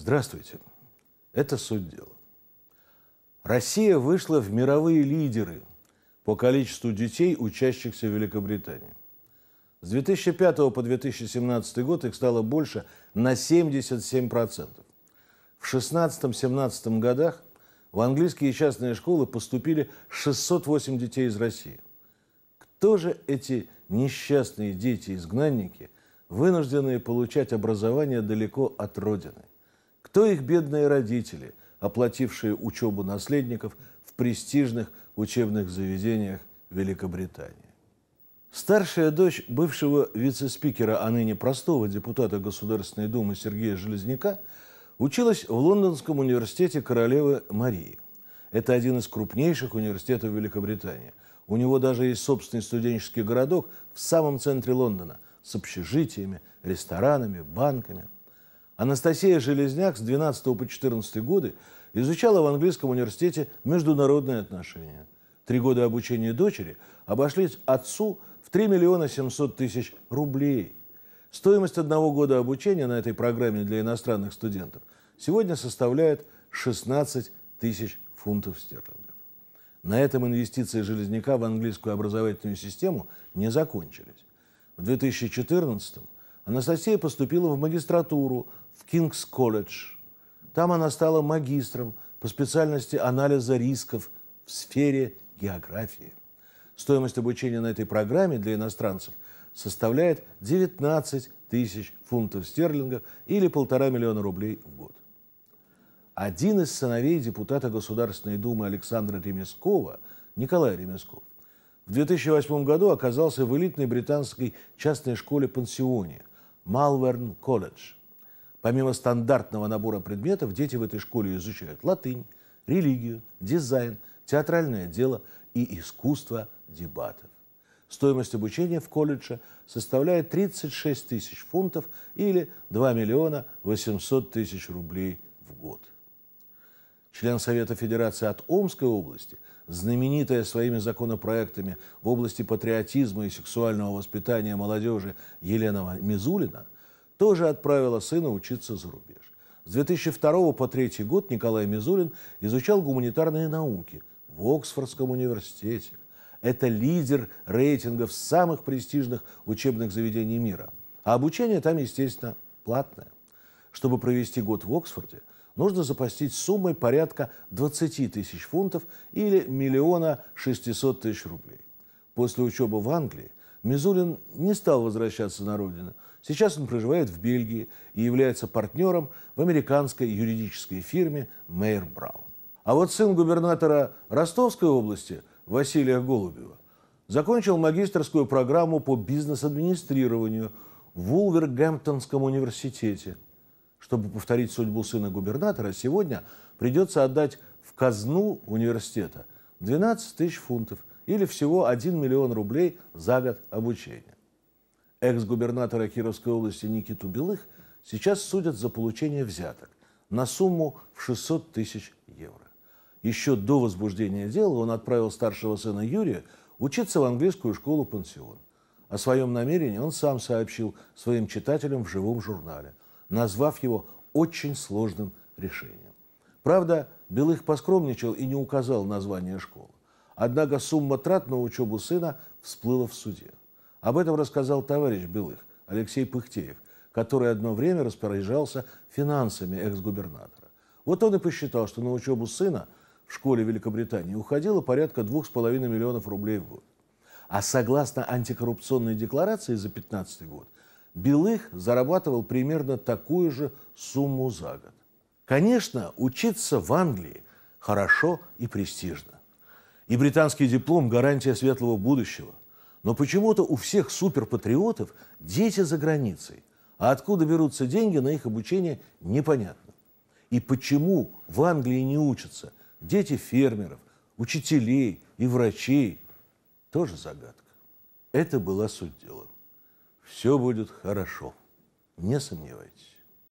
Здравствуйте. Это суть дела. Россия вышла в мировые лидеры по количеству детей, учащихся в Великобритании. С 2005 по 2017 год их стало больше на 77%. В 16-17 годах в английские частные школы поступили 608 детей из России. Кто же эти несчастные дети-изгнанники, вынужденные получать образование далеко от родины? Кто их бедные родители, оплатившие учебу наследников в престижных учебных заведениях Великобритании? Старшая дочь бывшего вице-спикера, а ныне простого депутата Государственной Думы Сергея Железняка училась в Лондонском университете королевы Марии. Это один из крупнейших университетов Великобритании. У него даже есть собственный студенческий городок в самом центре Лондона с общежитиями, ресторанами, банками – Анастасия Железняк с 12 по 14 годы изучала в английском университете международные отношения. Три года обучения дочери обошлись отцу в 3 миллиона 700 тысяч рублей. Стоимость одного года обучения на этой программе для иностранных студентов сегодня составляет 16 тысяч фунтов стерлингов. На этом инвестиции Железняка в английскую образовательную систему не закончились. В 2014 году Анастасия поступила в магистратуру в Кингс-колледж. Там она стала магистром по специальности анализа рисков в сфере географии. Стоимость обучения на этой программе для иностранцев составляет 19 тысяч фунтов стерлингов или полтора миллиона рублей в год. Один из сыновей депутата Государственной Думы Александра Ремескова, Николай Ремесков, в 2008 году оказался в элитной британской частной школе-пансионе – Малверн колледж. Помимо стандартного набора предметов, дети в этой школе изучают латынь, религию, дизайн, театральное дело и искусство дебатов. Стоимость обучения в колледже составляет 36 тысяч фунтов или 2 миллиона 800 тысяч рублей в год член Совета Федерации от Омской области, знаменитая своими законопроектами в области патриотизма и сексуального воспитания молодежи Елена Мизулина, тоже отправила сына учиться за рубеж. С 2002 по 3 год Николай Мизулин изучал гуманитарные науки в Оксфордском университете. Это лидер рейтингов самых престижных учебных заведений мира. А обучение там, естественно, платное. Чтобы провести год в Оксфорде – нужно запастись суммой порядка 20 тысяч фунтов или миллиона 600 тысяч рублей. После учебы в Англии Мизулин не стал возвращаться на родину. Сейчас он проживает в Бельгии и является партнером в американской юридической фирме Мейер Браун. А вот сын губернатора Ростовской области Василия Голубева закончил магистрскую программу по бизнес-администрированию в Вулвергэмптонском университете – чтобы повторить судьбу сына губернатора, сегодня придется отдать в казну университета 12 тысяч фунтов или всего 1 миллион рублей за год обучения. Экс-губернатора Кировской области Никиту Белых сейчас судят за получение взяток на сумму в 600 тысяч евро. Еще до возбуждения дела он отправил старшего сына Юрия учиться в английскую школу «Пансион». О своем намерении он сам сообщил своим читателям в живом журнале назвав его очень сложным решением. Правда, Белых поскромничал и не указал название школы. Однако сумма трат на учебу сына всплыла в суде. Об этом рассказал товарищ Белых, Алексей Пыхтеев, который одно время распоряжался финансами экс-губернатора. Вот он и посчитал, что на учебу сына в школе Великобритании уходило порядка 2,5 миллионов рублей в год. А согласно антикоррупционной декларации за 2015 год – Белых зарабатывал примерно такую же сумму за год. Конечно, учиться в Англии хорошо и престижно. И британский диплом – гарантия светлого будущего. Но почему-то у всех суперпатриотов дети за границей. А откуда берутся деньги на их обучение, непонятно. И почему в Англии не учатся дети фермеров, учителей и врачей, тоже загадка. Это была суть дела все будет хорошо. Не сомневайтесь.